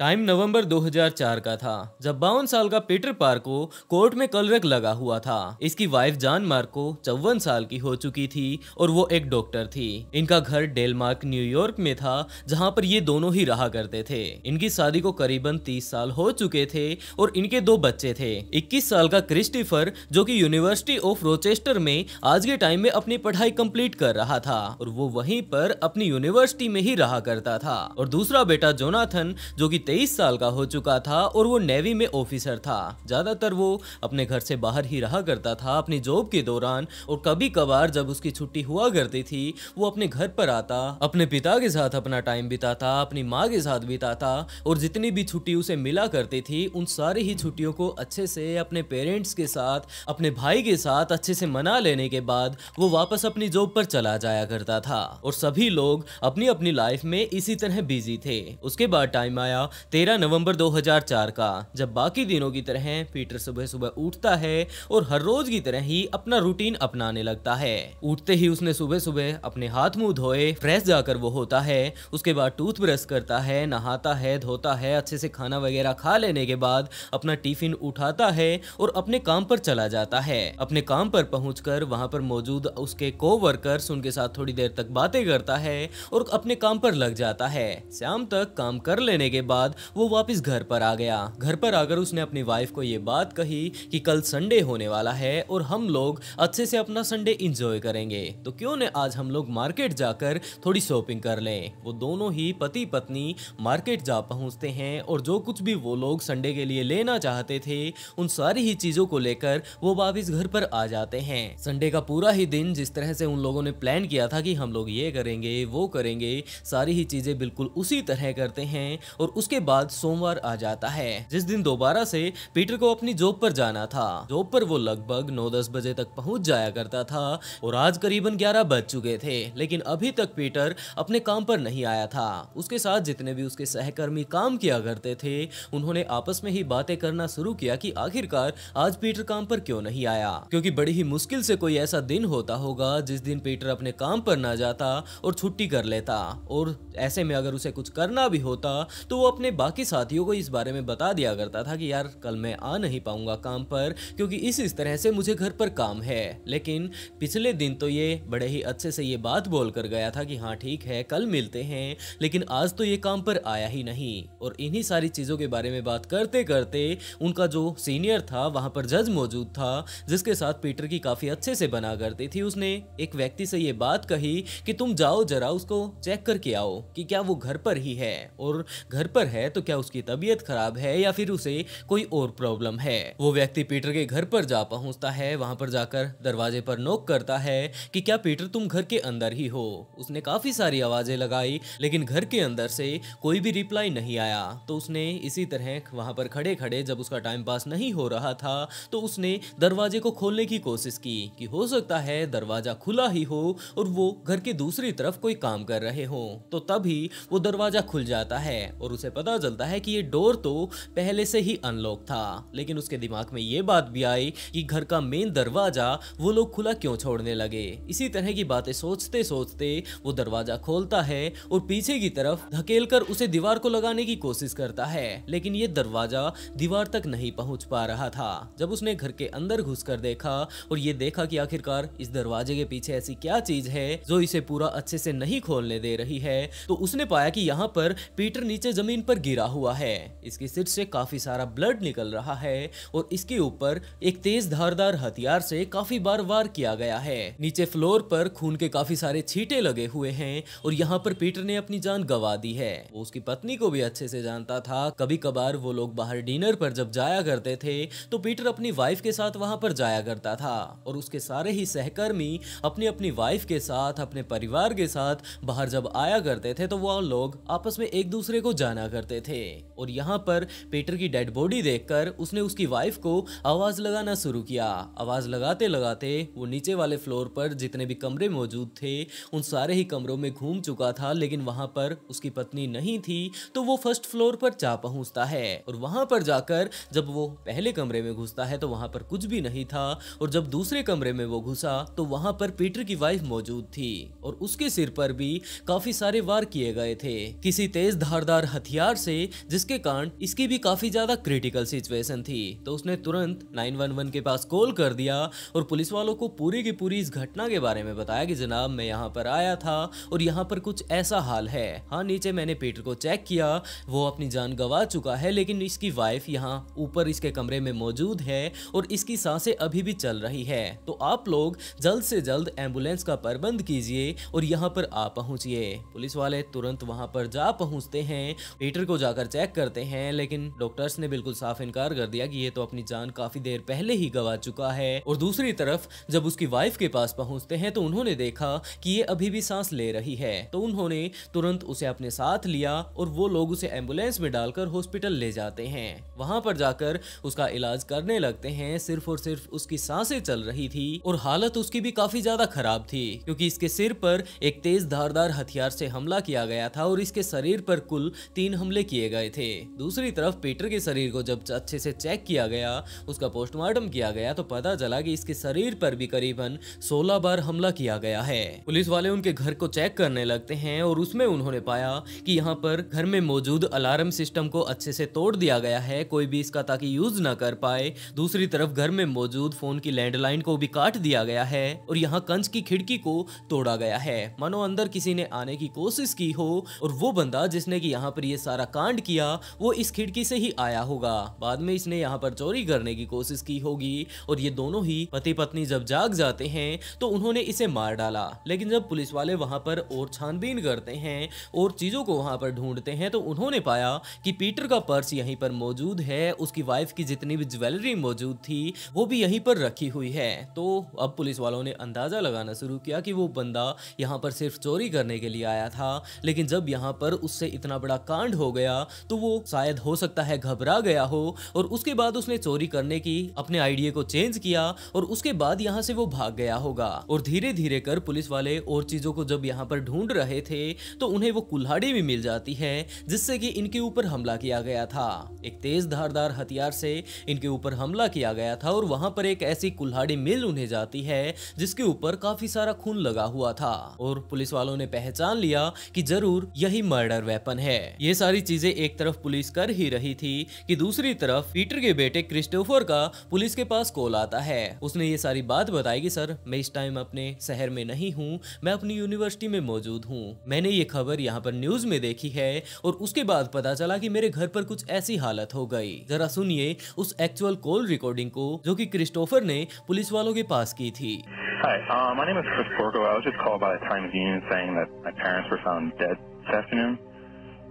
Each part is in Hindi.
टाइम नवंबर 2004 का था जब बावन साल का पीटर पार्को कोर्ट में कलरक लगा हुआ था इसकी वाइफ जान मार्को चौवन साल की हो चुकी थी और वो एक डॉक्टर थी इनका घर डेलमार्क न्यूयॉर्क में था जहां पर ये दोनों ही रहा करते थे इनकी शादी को करीबन 30 साल हो चुके थे और इनके दो बच्चे थे 21 साल का क्रिस्टिफर जो की यूनिवर्सिटी ऑफ रोचेस्टर में आज के टाइम में अपनी पढ़ाई कम्प्लीट कर रहा था और वो वही पर अपनी यूनिवर्सिटी में ही रहा करता था और दूसरा बेटा जोनाथन जो की तेईस साल का हो चुका था और वो नेवी में ऑफिसर था ज्यादातर वो अपने घर से बाहर ही रहा करता था अपनी जॉब के दौरान और कभी कभार जब उसकी छुट्टी हुआ करती थी वो अपने घर पर आता अपने पिता के साथ अपना टाइम बिताता अपनी माँ के साथ बिताता और जितनी भी छुट्टी उसे मिला करती थी उन सारी ही छुट्टियों को अच्छे से अपने पेरेंट्स के साथ अपने भाई के साथ अच्छे से मना लेने के बाद वो वापस अपनी जॉब पर चला जाया करता था और सभी लोग अपनी अपनी लाइफ में इसी तरह बिजी थे उसके बाद टाइम आया तेरह नवंबर 2004 का जब बाकी दिनों की तरह पीटर सुबह सुबह उठता है और हर रोज की तरह ही अपना रूटीन अपनाने लगता है उठते ही उसने सुबह सुबह अपने हाथ मुंह धोए फ्रेश जाकर वो होता है उसके बाद टूथब्रश करता है नहाता है धोता है अच्छे से खाना वगैरह खा लेने के बाद अपना टिफिन उठाता है और अपने काम पर चला जाता है अपने काम पर पहुँच कर वहाँ पर मौजूद उसके को वर्कर्स उनके साथ थोड़ी देर तक बातें करता है और अपने काम पर लग जाता है शाम तक काम कर लेने के बाद बाद वो वापस घर पर आ गया घर पर आकर उसने अपनी वाइफ को ये बात कही कि कल संडे होने वाला है और हम लोग अच्छे से अपना संडे इंजॉय करेंगे तो क्यों न आज हम लोग मार्केट जाकर थोड़ी शॉपिंग कर लें वो दोनों ही पति पत्नी मार्केट जा पहुंचते हैं और जो कुछ भी वो लोग संडे के लिए लेना चाहते थे उन सारी ही चीज़ों को लेकर वो वापिस घर पर आ जाते हैं संडे का पूरा ही दिन जिस तरह से उन लोगों ने प्लान किया था कि हम लोग ये करेंगे वो करेंगे सारी ही चीज़ें बिल्कुल उसी तरह करते हैं और उस उसके बाद सोमवार आ जाता है जिस दिन दोबारा से पीटर को अपनी जॉब पर जाना था जॉब पर वो लगभग नौ दस बजे तक पहुंच जाया करता था और आज करीबन ग्यारह बज चुके थे लेकिन अभी तक पीटर अपने काम पर नहीं आया था उसके साथ जितने भी उसके सहकर्मी काम किया करते थे उन्होंने आपस में ही बातें करना शुरू किया कि आखिरकार आज पीटर काम पर क्यों नहीं आया क्यूँकी बड़ी ही मुश्किल से कोई ऐसा दिन होता होगा जिस दिन पीटर अपने काम पर न जाता और छुट्टी कर लेता और ऐसे में अगर उसे कुछ करना भी होता तो वो अपने अपने बाकी साथियों को इस बारे में बता दिया करता था कि यार कल मैं आ नहीं पाऊंगा काम पर क्योंकि इस इस तरह से मुझे घर पर काम है लेकिन पिछले दिन तो ये बड़े ही अच्छे से ये बात बोल कर गया था कि हाँ ठीक है कल मिलते हैं लेकिन आज तो ये काम पर आया ही नहीं और इन्हीं सारी चीज़ों के बारे में बात करते करते उनका जो सीनियर था वहाँ पर जज मौजूद था जिसके साथ पीटर की काफ़ी अच्छे से बना करती थी उसने एक व्यक्ति से ये बात कही कि तुम जाओ जरा उसको चेक करके आओ कि क्या वो घर पर ही है और घर पर है तो क्या उसकी तबीयत खराब है या फिर उसे कोई और प्रॉब्लम है वो व्यक्ति पीटर के घर पर जा पहुंचता है वहां पर जाकर दरवाजे पर नोक करता है कि क्या पीटर तुम घर के अंदर ही हो उसने काफी सारी आवाजें लगाई लेकिन घर के अंदर से कोई भी रिप्लाई नहीं आया तो उसने इसी तरह वहां पर खड़े खड़े जब उसका टाइम पास नहीं हो रहा था तो उसने दरवाजे को खोलने की कोशिश की कि हो सकता है दरवाजा खुला ही हो और वो घर के दूसरी तरफ कोई काम कर रहे हो तो तभी वो दरवाजा खुल जाता है और उसे पता चलता है कि ये डोर तो पहले से ही अनलॉक था लेकिन उसके दिमाग में ये बात भी आई कि घर का मेन दरवाजा वो लोग खुला क्यों छोड़ने लगे इसी तरह की बातें सोचते सोचते वो दरवाजा खोलता है और पीछे की तरफ धकेल कर उसे दीवार को लगाने की कोशिश करता है लेकिन ये दरवाजा दीवार तक नहीं पहुंच पा रहा था जब उसने घर के अंदर घुस कर देखा और ये देखा कि आखिरकार इस दरवाजे के पीछे ऐसी क्या चीज है जो इसे पूरा अच्छे से नहीं खोलने दे रही है तो उसने पाया कि यहाँ पर पीटर नीचे जमीन पर गिरा हुआ है इसके सिर से काफी सारा ब्लड निकल रहा है और इसके ऊपर एक तेज धारदार हथियार से काफी बार वार किया गया है नीचे फ्लोर पर खून के काफी सारे छींटे लगे हुए हैं और यहाँ पर पीटर ने अपनी जान गवा दी है वो उसकी पत्नी को भी अच्छे से जानता था कभी कभार वो लोग बाहर डिनर पर जब जाया करते थे तो पीटर अपनी वाइफ के साथ वहां पर जाया करता था और उसके सारे ही सहकर्मी अपनी अपनी वाइफ के साथ अपने परिवार के साथ बाहर जब आया करते थे तो वो लोग आपस में एक दूसरे को जाना करते करते थे और यहाँ पर पीटर की डेड बॉडी देखकर उसने उसकी वाइफ को आवाज लगाना शुरू किया आवाज लगाते लगाते वो नीचे वाले फ्लोर पर जितने भी कमरे मौजूद थे उन सारे ही कमरों में घूम चुका था लेकिन वहां पर उसकी पत्नी नहीं थी तो वो फर्स्ट फ्लोर पर जा पहुंचता है और वहां पर जाकर जब वो पहले कमरे में घुसता है तो वहां पर कुछ भी नहीं था और जब दूसरे कमरे में वो घुसा तो वहां पर पीटर की वाइफ मौजूद थी और उसके सिर पर भी काफी सारे वार किए गए थे किसी तेज धारदार हथियार रडार से जिसके कारण इसकी भी काफी ज्यादा क्रिटिकल सिचुएशन थी तो उसने तुरंत 911 के पास कॉल कर दिया और पुलिस वालों को पूरी की पूरी इस घटना के बारे में बताया कि जनाब मैं यहाँ पर आया था और यहाँ पर कुछ ऐसा हाल है हाँ नीचे मैंने पीटर को चेक किया वो अपनी जान गंवा चुका है लेकिन इसकी वाइफ यहाँ ऊपर इसके कमरे में मौजूद है और इसकी सांसें अभी भी चल रही है तो आप लोग जल्द से जल्द एम्बुलेंस का प्रबंध कीजिए और यहाँ पर आ पहुंचिए पुलिस वाले तुरंत वहां पर जा पहुंचते हैं मीटर को जाकर चेक करते हैं लेकिन डॉक्टर्स ने बिल्कुल साफ इनकार कर दिया कि ये तो अपनी जान काफी देर पहले ही गवा चुका है और दूसरी तरफ जब उसकी वाइफ के पास पहुंचते हैं तो उन्होंने देखा कि ये अभी भी सांस ले रही है तो उन्होंने तुरंत उसे अपने साथ लिया और वो लोग उसे एम्बुलेंस में डालकर हॉस्पिटल ले जाते हैं वहां पर जाकर उसका इलाज करने लगते हैं सिर्फ और सिर्फ उसकी सांसें चल रही थी और हालत उसकी भी काफी ज्यादा खराब थी क्योंकि इसके सिर पर एक तेज धारदार हथियार से हमला किया गया था और इसके शरीर पर कुल तीन हमले किए गए थे दूसरी तरफ पीटर के शरीर को जब अच्छे से चेक किया गया उसका पोस्टमार्टम किया गया तो पता चला कि इसके शरीर पर भी करीबन 16 बार हमला किया गया है पुलिस वाले उनके घर को चेक करने लगते हैं और उसमें उन्होंने पाया कि यहाँ पर घर में मौजूद अलार्म सिस्टम को अच्छे से तोड़ दिया गया है कोई भी इसका ताकि यूज न कर पाए दूसरी तरफ घर में मौजूद फोन की लैंडलाइन को भी काट दिया गया है और यहाँ कंच की खिड़की को तोड़ा गया है मानो अंदर किसी ने आने की कोशिश की हो और वो बंदा जिसने की यहाँ पर ये यह सारा कांड किया वो इस खिड़की से ही आया होगा बाद में इसने यहाँ पर चोरी करने की कोशिश की होगी और ये दोनों ही पति पत्नी जब जाग जाते हैं तो उन्होंने इसे मार डाला लेकिन जब पुलिस वाले वहाँ पर और छानबीन करते हैं और चीज़ों को वहाँ पर ढूंढते हैं तो उन्होंने पाया कि पीटर का पर्स यहीं पर मौजूद है उसकी वाइफ की जितनी भी ज्वेलरी मौजूद थी वो भी यहीं पर रखी हुई है तो अब पुलिस वालों ने अंदाज़ा लगाना शुरू किया कि वो बंदा यहाँ पर सिर्फ चोरी करने के लिए आया था लेकिन जब यहाँ पर उससे इतना बड़ा कांड हो गया तो वो शायद हो सकता है घबरा गया हो और उसके बाद उसने चोरी करने की अपने आइडिया को चेंज किया और उसके बाद यहाँ से वो भाग गया होगा और धीरे धीरे कर पुलिस वाले और चीजों को जब यहाँ पर ढूंढ रहे थे तो उन्हें वो कुल्हाड़ी भी मिल जाती है जिससे कि इनके ऊपर हमला किया गया था एक तेज धारदार हथियार से इनके ऊपर हमला किया गया था और वहां पर एक ऐसी कुल्हाड़ी मिल उन्हें जाती है जिसके ऊपर काफी सारा खून लगा हुआ था और पुलिस वालों ने पहचान लिया कि जरूर यही मर्डर वेपन है ये सारी सारी चीजें एक तरफ पुलिस कर ही रही थी कि दूसरी तरफ पीटर के बेटे क्रिस्टोफर का पुलिस के पास कॉल आता है उसने ये सारी बात बताई कि सर मैं इस टाइम अपने शहर में नहीं हूँ मैं अपनी यूनिवर्सिटी में मौजूद हूँ मैंने ये खबर यहाँ पर न्यूज में देखी है और उसके बाद पता चला की मेरे घर पर कुछ ऐसी हालत हो गई जरा सुनिए उस एक्चुअल कॉल रिकॉर्डिंग को जो की क्रिस्टोफर ने पुलिस वालों के पास की थी Hi, uh, my name is Chris Porco. I was just called by the Times Union saying that my parents were found dead this afternoon.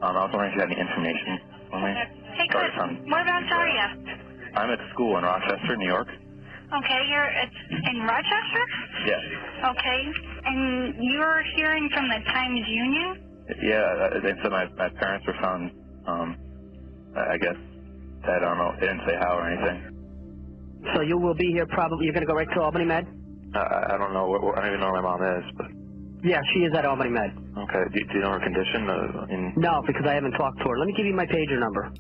Um, I was wondering if you had any information for me. Hey, Chris, whereabouts are you? I'm at school in Rochester, New York. Okay, you're at, in Rochester? Yes. Okay, and you're hearing from the Times Union? Yeah, uh, they said my, my parents were found, um, I guess, I don't know. They didn't say how or anything. So you will be here probably, you're going to go right to Albany Med? Uh, I don't know. I don't even know where my mom is, but... Yeah, she is at Albany Med. Uh,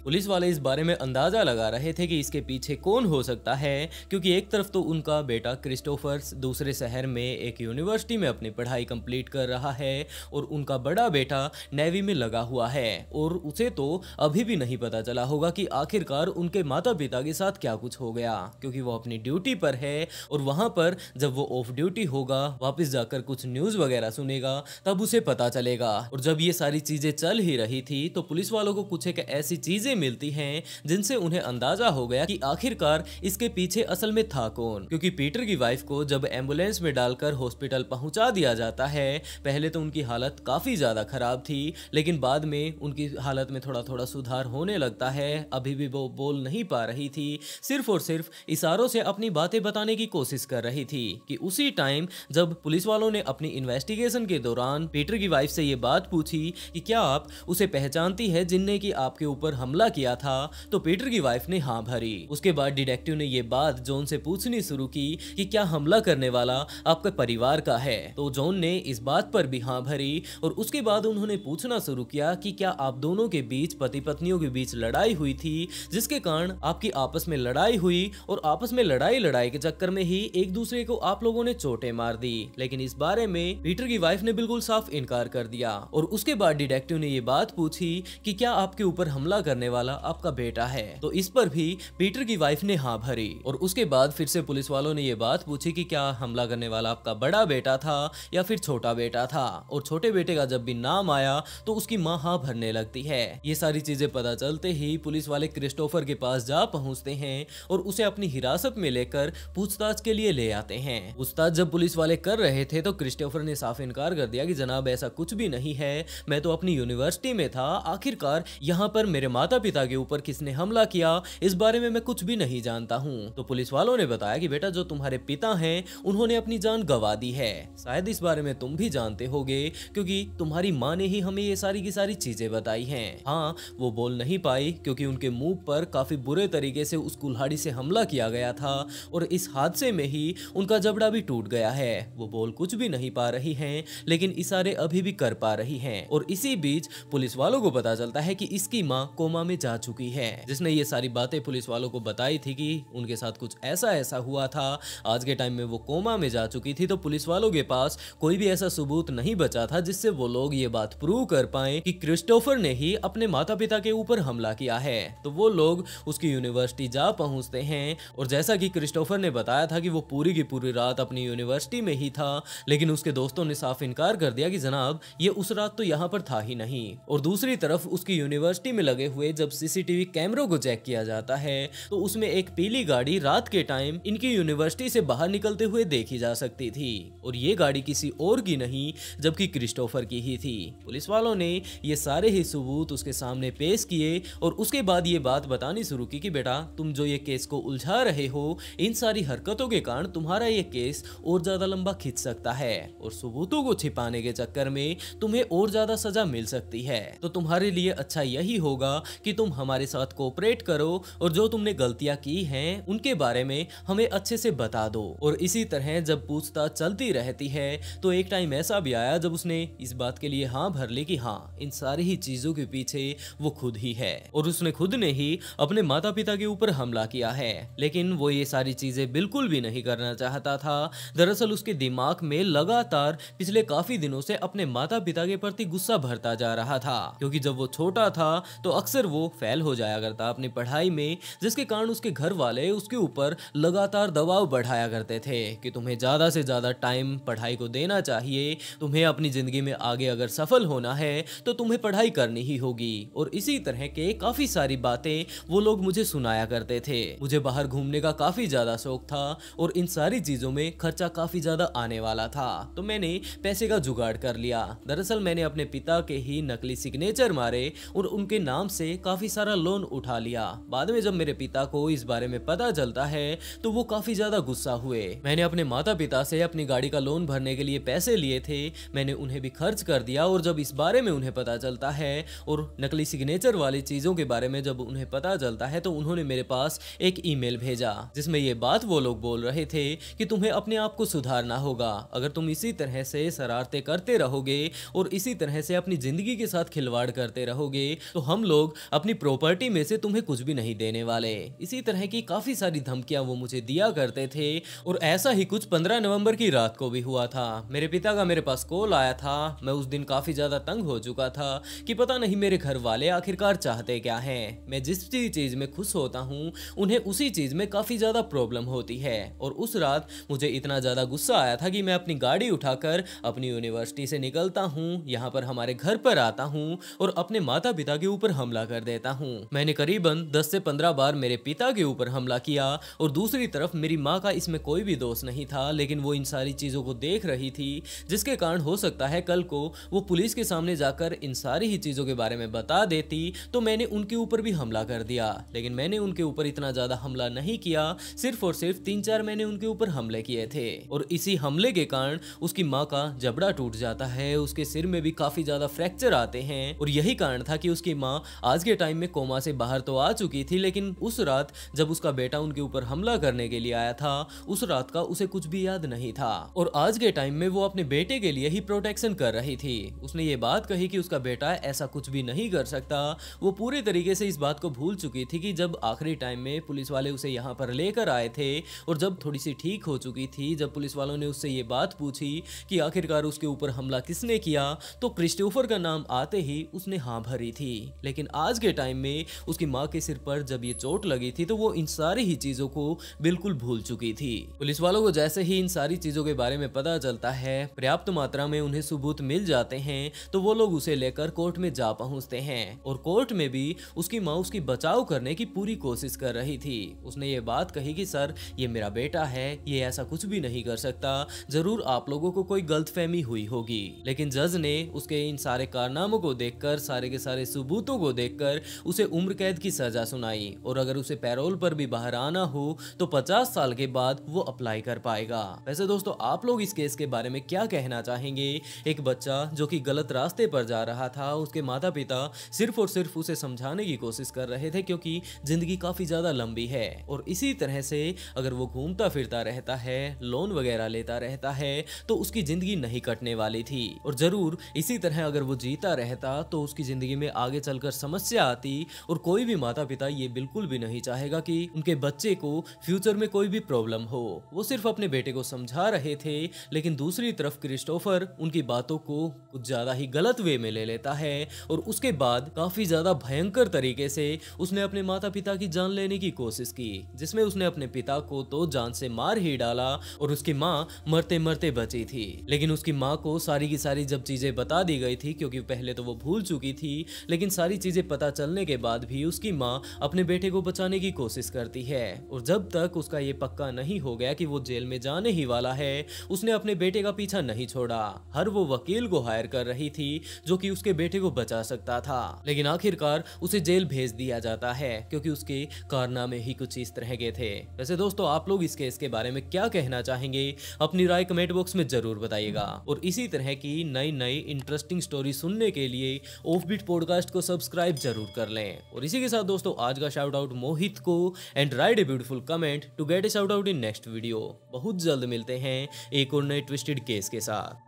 police वाले इस बारे में अंदाजा लगा रहे थे कि इसके पीछे कौन हो सकता है क्योंकि एक तरफ तो उनका बेटा क्रिस्टोफर दूसरे शहर में एक यूनिवर्सिटी में अपनी पढ़ाई कंप्लीट कर रहा है और उनका बड़ा बेटा नेवी में लगा हुआ है और उसे तो अभी भी नहीं पता चला होगा कि आखिरकार उनके माता पिता के साथ क्या कुछ हो गया क्योंकि वो अपनी ड्यूटी पर है और वहाँ पर जब वो ऑफ ड्यूटी होगा वापस जाकर कुछ न्यूज़ वगैरह सुनेगा तब उसे पता पता चलेगा और जब ये सारी चीजें चल ही रही थी तो पुलिस वालों को कुछ एक ऐसी चीजें मिलती हैं जिनसे उन्हें अंदाजा हो गया कि आखिरकार इसके पीछे असल में था कौन क्योंकि पीटर की वाइफ को जब एम्बुलेंस में डालकर हॉस्पिटल पहुंचा दिया जाता है पहले तो उनकी हालत काफी ज्यादा खराब थी लेकिन बाद में उनकी हालत में थोड़ा थोड़ा सुधार होने लगता है अभी भी वो बोल नहीं पा रही थी सिर्फ और सिर्फ इशारों से अपनी बातें बताने की कोशिश कर रही थी कि उसी टाइम जब पुलिस वालों ने अपनी इन्वेस्टिगेशन के दौरान पीटर की वाइफ से ये बात पूछी कि क्या आप उसे पहचानती है जिनने की आपके ऊपर हमला किया था तो पीटर की वाइफ ने हाँ भरी उसके बाद डिटेक्टिव ने ये बात जोन से पूछनी शुरू की कि क्या हमला करने वाला आपके परिवार का है तो जॉन ने इस बात पर भी हाँ भरी और उसके बाद उन्होंने पूछना शुरू किया कि क्या आप दोनों के बीच पति पत्नियों के बीच लड़ाई हुई थी जिसके कारण आपकी आपस में लड़ाई हुई और आपस में लड़ाई लड़ाई के चक्कर में ही एक दूसरे को आप लोगों ने चोटें मार दी लेकिन इस बारे में पीटर की वाइफ ने बिल्कुल साफ इनकार इनकार कर दिया और उसके बाद डिटेक्टिव ने ये बात पूछी कि क्या आपके ऊपर हमला करने वाला आपका बेटा है तो इस पर भी पीटर की वाइफ ने हाँ भरी और उसके बाद फिर से पुलिस वालों ने ये बात पूछी कि क्या हमला करने वाला आपका बड़ा बेटा था या फिर छोटा बेटा था और छोटे बेटे का जब भी नाम आया तो उसकी माँ हाँ भरने लगती है ये सारी चीजें पता चलते ही पुलिस वाले क्रिस्टोफर के पास जा पहुंचते हैं और उसे अपनी हिरासत में लेकर पूछताछ के लिए ले आते हैं पूछताछ जब पुलिस वाले कर रहे थे तो क्रिस्टोफर ने साफ इनकार कर दिया कि जनाब ऐसा ऐसा कुछ भी नहीं है मैं तो अपनी यूनिवर्सिटी में था आखिरकार यहाँ पर मेरे माता पिता के ऊपर किसने हमला किया इस बारे में मैं कुछ भी नहीं जानता हूँ तो पुलिस वालों ने बताया कि बेटा जो तुम्हारे पिता हैं उन्होंने अपनी जान गवा दी है शायद इस बारे में तुम भी जानते होगे क्योंकि तुम्हारी माँ ने ही हमें ये सारी की सारी चीजें बताई है हाँ वो बोल नहीं पाई क्योंकि उनके मुंह पर काफी बुरे तरीके से उस कुल्हाड़ी से हमला किया गया था और इस हादसे में ही उनका जबड़ा भी टूट गया है वो बोल कुछ भी नहीं पा रही है लेकिन इशारे अभी अभी भी कर पा रही है और इसी बीच पुलिस वालों को पता चलता है की इसकी माँ कोमा में जा चुकी है जिसने ये सारी बातें पुलिस वालों को बताई थी की उनके साथ कुछ ऐसा ऐसा हुआ था आज के टाइम में वो कोमा में जा चुकी थी तो पुलिस वालों के पास कोई भी ऐसा सबूत नहीं बचा था जिससे वो लोग ये बात प्रूव कर पाए कि क्रिस्टोफर ने ही अपने माता पिता के ऊपर हमला किया है तो वो लोग उसकी यूनिवर्सिटी जा पहुंचते हैं और जैसा कि क्रिस्टोफर ने बताया था कि वो पूरी की पूरी रात अपनी यूनिवर्सिटी में ही था लेकिन उसके दोस्तों ने साफ इनकार कर दिया कि जनाब साहब ये उस रात तो यहाँ पर था ही नहीं और दूसरी तरफ उसकी यूनिवर्सिटी में लगे हुए जब सीसीटीवी कैमरों को चेक किया जाता है तो उसमें एक पीली गाड़ी रात के टाइम इनकी यूनिवर्सिटी से बाहर निकलते हुए देखी जा सकती थी और ये गाड़ी किसी और की नहीं जबकि क्रिस्टोफर की ही थी पुलिस वालों ने ये सारे ही सबूत उसके सामने पेश किए और उसके बाद ये बात बतानी शुरू की कि बेटा तुम जो ये केस को उलझा रहे हो इन सारी हरकतों के कारण तुम्हारा ये केस और ज्यादा लंबा खींच सकता है और सबूतों को छिपाने के चक्कर में में तुम्हें और ज्यादा सजा मिल सकती है तो तुम्हारे लिए अच्छा यही होगा कि तुम हमारे साथ कोऑपरेट करो और जो तुमने गलतियां की हैं उनके बारे में हमें अच्छे से बता दो और इसी तरह जब पूछताछ चलती रहती है तो एक टाइम ऐसा भी आया जब उसने इस बात के लिए हाँ भर ली कि हाँ इन सारी ही चीजों के पीछे वो खुद ही है और उसने खुद ने ही अपने माता पिता के ऊपर हमला किया है लेकिन वो ये सारी चीजें बिल्कुल भी नहीं करना चाहता था दरअसल उसके दिमाग में लगातार पिछले काफी दिनों से अपने माता पिता के प्रति गुस्सा भरता जा रहा था क्योंकि जब वो छोटा था तो अक्सर वो फेल हो जाया करता अपनी पढ़ाई में जिसके कारण उसके घर वाले उसके ऊपर लगातार दबाव बढ़ाया करते थे कि तुम्हें ज़्यादा से ज़्यादा टाइम पढ़ाई को देना चाहिए तुम्हें अपनी ज़िंदगी में आगे अगर सफल होना है तो तुम्हें पढ़ाई करनी ही होगी और इसी तरह के काफ़ी सारी बातें वो लोग मुझे सुनाया करते थे मुझे बाहर घूमने का काफ़ी ज़्यादा शौक था और इन सारी चीज़ों में खर्चा काफ़ी ज़्यादा आने वाला था तो मैंने पैसे का जुगाड़ कर लिया गया दरअसल मैंने अपने पिता के ही नकली सिग्नेचर मारे और उनके नाम से काफी सारा लोन उठा लिया बाद में जब मेरे पिता को इस बारे में पता चलता है तो वो काफी ज्यादा गुस्सा हुए मैंने अपने माता पिता से अपनी गाड़ी का लोन भरने के लिए पैसे लिए थे मैंने उन्हें भी खर्च कर दिया और जब इस बारे में उन्हें पता चलता है और नकली सिग्नेचर वाली चीजों के बारे में जब उन्हें पता चलता है तो उन्होंने मेरे पास एक ईमेल भेजा जिसमें ये बात वो लोग बोल रहे थे कि तुम्हें अपने आप को सुधारना होगा अगर तुम इसी तरह से शरारते करते रहो रहोगे और इसी तरह से अपनी ज़िंदगी के साथ खिलवाड़ करते रहोगे तो हम लोग अपनी प्रॉपर्टी में से तुम्हें कुछ भी नहीं देने वाले इसी तरह की काफ़ी सारी धमकियां वो मुझे दिया करते थे और ऐसा ही कुछ पंद्रह नवंबर की रात को भी हुआ था मेरे पिता का मेरे पास कॉल आया था मैं उस दिन काफ़ी ज़्यादा तंग हो चुका था कि पता नहीं मेरे घर वाले आखिरकार चाहते क्या हैं मैं जिस भी चीज़ में खुश होता हूँ उन्हें उसी चीज़ में काफ़ी ज़्यादा प्रॉब्लम होती है और उस रात मुझे इतना ज़्यादा गुस्सा आया था कि मैं अपनी गाड़ी उठाकर अपनी यूनिवर्सिटी से निकलता हूँ यहाँ पर हमारे घर पर आता हूँ और अपने माता पिता के ऊपर हमला कर देता हूँ मैंने करीबन दस से पंद्रह बार मेरे पिता के ऊपर हमला किया और दूसरी तरफ मेरी माँ का इसमें कोई भी दोष नहीं था लेकिन वो इन सारी चीज़ों को देख रही थी जिसके कारण हो सकता है कल को वो पुलिस के सामने जाकर इन सारी ही चीज़ों के बारे में बता देती तो मैंने उनके ऊपर भी हमला कर दिया लेकिन मैंने उनके ऊपर इतना ज़्यादा हमला नहीं किया सिर्फ और सिर्फ तीन चार मैंने उनके ऊपर हमले किए थे और इसी हमले के कारण उसकी माँ का जबड़ा टूट जाता है है उसके सिर में भी काफी ज्यादा फ्रैक्चर आते हैं और यही कारण था कि उसकी माँ आज के टाइम में कोमा से बाहर तो आ चुकी थी लेकिन उस रात जब उसका बेटा उनके ऊपर हमला करने के लिए आया था उस रात का उसे कुछ भी याद नहीं था और आज के टाइम में वो अपने बेटे के लिए ही प्रोटेक्शन कर रही थी उसने ये बात कही कि उसका बेटा ऐसा कुछ भी नहीं कर सकता वो पूरे तरीके से इस बात को भूल चुकी थी कि जब आखिरी टाइम में पुलिस वाले उसे यहाँ पर लेकर आए थे और जब थोड़ी सी ठीक हो चुकी थी जब पुलिस वालों ने उससे ये बात पूछी कि आखिरकार उसके ऊपर हमला किसने किया तो क्रिस्टोफर का नाम आते ही उसने हाँ भरी थी लेकिन आज के टाइम में उसकी माँ के सिर पर जब ये चोट लगी थी तो वो इन सारी ही चीजों को बिल्कुल भूल चुकी थी पुलिस वालों को जैसे ही इन सारी चीजों के बारे में पता चलता है पर्याप्त मात्रा में उन्हें सबूत मिल जाते हैं तो वो लोग उसे लेकर कोर्ट में जा पहुंचते हैं और कोर्ट में भी उसकी माँ उसकी बचाव करने की पूरी कोशिश कर रही थी उसने ये बात कही कि सर ये मेरा बेटा है ये ऐसा कुछ भी नहीं कर सकता जरूर आप लोगों को कोई गलतफहमी हुई होगी लेकिन जज ने उसके इन सारे कारनामों को देखकर सारे के सारे सबूतों को देखकर उसे उम्र कैद की सजा सुनाई और अगर उसे पैरोल पर भी बाहर आना हो तो पचास साल के बाद वो अप्लाई कर पाएगा वैसे दोस्तों आप लोग इस केस के बारे में क्या कहना चाहेंगे एक बच्चा जो कि गलत रास्ते पर जा रहा था उसके माता पिता सिर्फ और सिर्फ उसे समझाने की कोशिश कर रहे थे क्योंकि जिंदगी काफी ज्यादा लंबी है और इसी तरह से अगर वो घूमता फिरता रहता है लोन वगैरह लेता रहता है तो उसकी जिंदगी नहीं कटने वाली थी थी और जरूर इसी तरह अगर वो जीता रहता तो उसकी जिंदगी में आगे चलकर समस्या आती और कोई भी माता पिता ये बिल्कुल भी नहीं चाहेगा कि उनके बच्चे को फ्यूचर में कोई भी प्रॉब्लम हो वो सिर्फ अपने बेटे को समझा रहे थे लेकिन दूसरी तरफ क्रिस्टोफर उनकी बातों को कुछ ज्यादा ही गलत वे में ले लेता है और उसके बाद काफी ज्यादा भयंकर तरीके से उसने अपने माता पिता की जान लेने की कोशिश की जिसमें उसने अपने पिता को तो जान से मार ही डाला और उसकी माँ मरते मरते बची थी लेकिन उसकी माँ को सारी की सारी जब चीज़ें बता दी गई थी क्योंकि पहले तो वो भूल चुकी थी लेकिन सारी चीज़ें पता चलने के बाद भी उसकी माँ अपने बेटे को बचाने की कोशिश करती है और जब तक उसका ये पक्का नहीं हो गया कि वो जेल में जाने ही वाला है उसने अपने बेटे का पीछा नहीं छोड़ा हर वो वकील को हायर कर रही थी जो कि उसके बेटे को बचा सकता था लेकिन आखिरकार उसे जेल भेज दिया जाता है क्योंकि उसके कारनामे ही कुछ इस तरह के थे वैसे दोस्तों आप लोग इस केस के बारे में क्या कहना चाहेंगे अपनी राय कमेंट बॉक्स में जरूर बताइएगा और इसी तरह की की नई नई इंटरेस्टिंग स्टोरी सुनने के लिए ऑफ बीट पॉडकास्ट को सब्सक्राइब जरूर कर लें और इसी के साथ दोस्तों आज का शाउट आउट मोहित को and write a beautiful comment to get a shout out in next video बहुत जल्द मिलते हैं एक और नए ट्विस्टेड केस के साथ